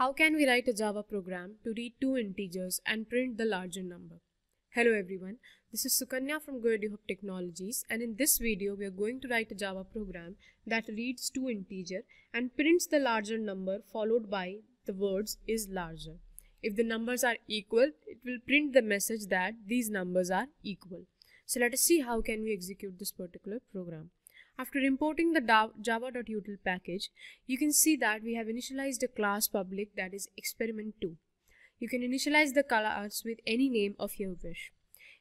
How can we write a Java program to read two integers and print the larger number? Hello everyone, this is Sukanya from GoEduHub Technologies and in this video we are going to write a Java program that reads two integer and prints the larger number followed by the words is larger. If the numbers are equal, it will print the message that these numbers are equal. So let us see how can we execute this particular program. After importing the java.util package, you can see that we have initialized a class public that is experiment2. You can initialize the class with any name of your wish.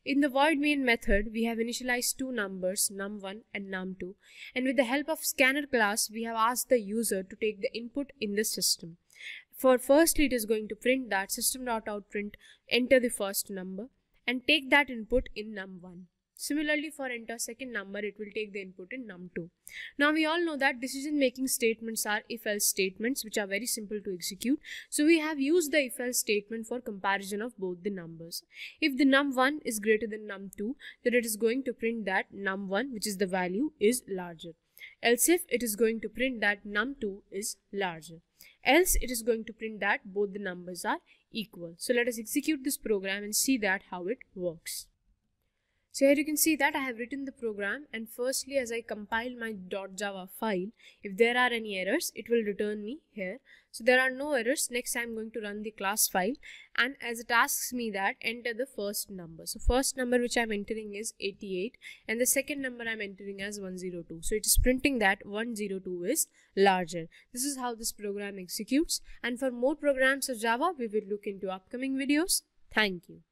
In the void main method, we have initialized two numbers, num1 and num2, and with the help of scanner class, we have asked the user to take the input in the system. For firstly, it is going to print that System.out.print enter the first number and take that input in num1. Similarly, for enter second number, it will take the input in num2. Now, we all know that decision-making statements are if-else statements, which are very simple to execute. So, we have used the if-else statement for comparison of both the numbers. If the num1 is greater than num2, then it is going to print that num1, which is the value, is larger. Else if, it is going to print that num2 is larger. Else, it is going to print that both the numbers are equal. So, let us execute this program and see that how it works. So here you can see that I have written the program and firstly as I compile my .java file, if there are any errors, it will return me here. So there are no errors. Next I'm going to run the class file and as it asks me that enter the first number. So first number which I'm entering is 88 and the second number I'm entering as 102. So it is printing that 102 is larger. This is how this program executes and for more programs of Java, we will look into upcoming videos. Thank you.